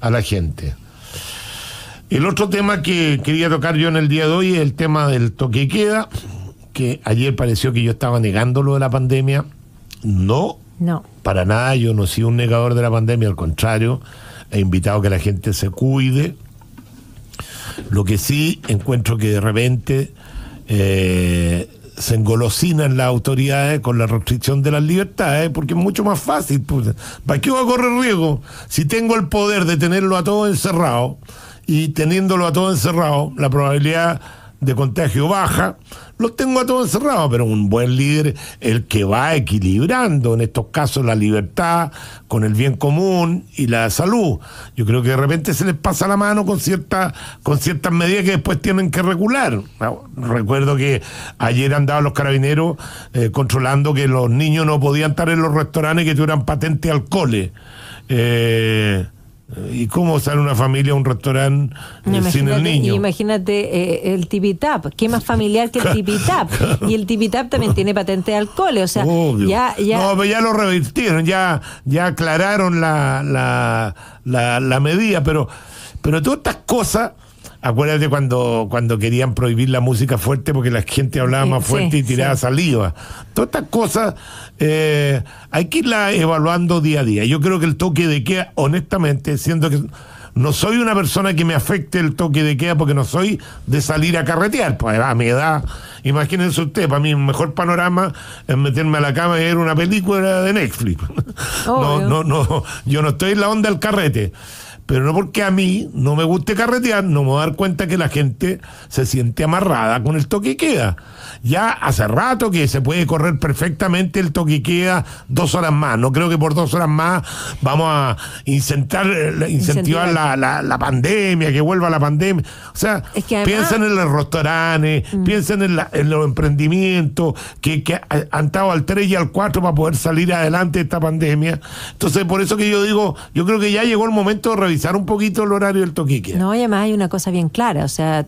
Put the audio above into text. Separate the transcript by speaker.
Speaker 1: a la gente. El otro tema que quería tocar yo en el día de hoy es el tema del toque y queda, que ayer pareció que yo estaba negando lo de la pandemia. No, no. Para nada, yo no soy un negador de la pandemia, al contrario, he invitado a que la gente se cuide. Lo que sí encuentro que de repente eh, se engolosinan las autoridades con la restricción de las libertades, porque es mucho más fácil. Pues, ¿Para qué voy a correr riesgo? Si tengo el poder de tenerlo a todos encerrado y teniéndolo a todos encerrado, la probabilidad de contagio baja, lo tengo a todos encerrado, pero un buen líder, el que va equilibrando en estos casos la libertad con el bien común y la salud. Yo creo que de repente se les pasa la mano con, ciertas, con ciertas medidas que después tienen que regular. Ah, recuerdo que ayer andaban los carabineros eh, controlando que los niños no podían estar en los restaurantes que tuvieran patente alcoholes. Eh, ¿Y cómo sale una familia a un restaurante eh, sin el niño?
Speaker 2: Imagínate eh, el tipitap. ¿Qué más familiar que el tipitap? y el tipitap también tiene patente de alcohol. O sea,
Speaker 1: ya, No, ya lo revirtieron, ya, ya aclararon la, la, la, la medida. Pero, pero todas estas cosas Acuérdate cuando, cuando querían prohibir la música fuerte porque la gente hablaba más fuerte y tiraba saliva. Todas estas cosas eh, hay que irlas evaluando día a día. Yo creo que el toque de queda, honestamente, siendo que no soy una persona que me afecte el toque de queda porque no soy de salir a carretear. Pues a mi edad, imagínense usted, para mí el mejor panorama es meterme a la cama y ver una película de Netflix. No, no, no, yo no estoy en la onda del carrete pero no porque a mí no me guste carretear, no me voy a dar cuenta que la gente se siente amarrada con el toque y queda. Ya hace rato que se puede correr perfectamente el toque y queda dos horas más. No creo que por dos horas más vamos a incentivar, eh, La, pandemia, que vuelva la pandemia. O sea, piensen en los restaurantes, mm. piensen en, los emprendimientos que, que han estado al 3 y al 4 para poder salir adelante de esta pandemia. Entonces, por eso que yo digo, yo creo que ya llegó el momento de revisar actualizar un poquito el horario del toquique.
Speaker 2: No, y además hay una cosa bien clara, o sea,